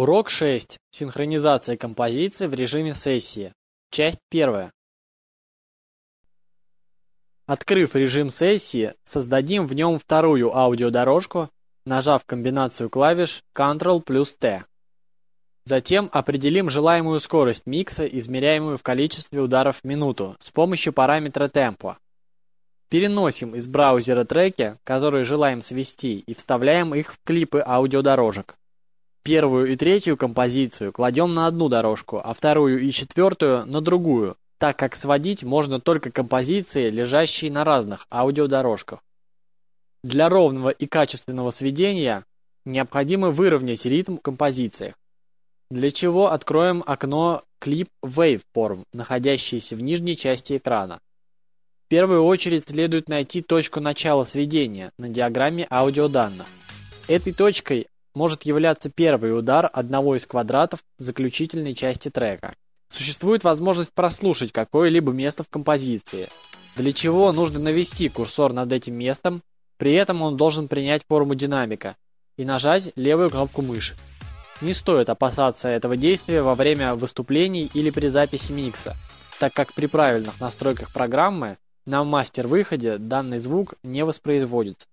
Урок 6. Синхронизация композиции в режиме сессии. Часть 1. Открыв режим сессии, создадим в нем вторую аудиодорожку, нажав комбинацию клавиш Ctrl плюс T. Затем определим желаемую скорость микса, измеряемую в количестве ударов в минуту, с помощью параметра темпа. Переносим из браузера треки, которые желаем свести, и вставляем их в клипы аудиодорожек. Первую и третью композицию кладем на одну дорожку, а вторую и четвертую на другую, так как сводить можно только композиции, лежащие на разных аудиодорожках. Для ровного и качественного сведения необходимо выровнять ритм в композициях, для чего откроем окно Clip Waveform, находящееся в нижней части экрана. В первую очередь следует найти точку начала сведения на диаграмме аудиоданных. Этой точкой может являться первый удар одного из квадратов заключительной части трека. Существует возможность прослушать какое-либо место в композиции, для чего нужно навести курсор над этим местом, при этом он должен принять форму динамика и нажать левую кнопку мыши. Не стоит опасаться этого действия во время выступлений или при записи микса, так как при правильных настройках программы на мастер-выходе данный звук не воспроизводится.